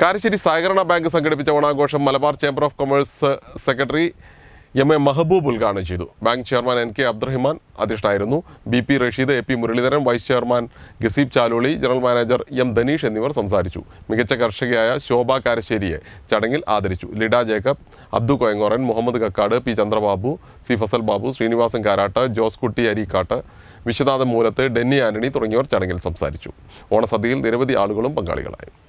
കാരശ്ശേരി സഹകരണ ബാങ്ക് സംഘടിപ്പിച്ച ഓണാഘോഷം Malabar chamber of commerce secretary M A Mahboob ഉദ്ഘാടനം ചെയ്തു bank chairman N K Abdurahiman അധ്യക്ഷനായിരുന്നു B P Rasheed A P Muraleedharan vice chairman Gazeeb Chaloli general manager M Dhaneesh എന്നിവർ സംസാരിച്ചു മികച്ച കർഷകയായ ശോഭ കാരശ്ശേരിയെ ചടങ്ങിൽ ആദരിച്ചു ലിഡ ജേക്കബ് അബ്ദു കോയങ്ങോറൻ മുഹമ്മദ് കക്കാട് പി ചന്ദ്രബാബു സി ഫസൽ ബാബു ശ്രീനിവാസൻ കാരാട്ട് ജോസ് കുട്ടി അരിക്കാട്ട് വിശ്വനാഥൻ മൂലത്ത് ഡെന്നി ആന്റണി തുടങ്ങിയവർ ചടങ്ങിൽ സംസാരിച്ചു ഓണസദ്യയിൽ നിരവധി ആളുകളും പങ്കാളികളായി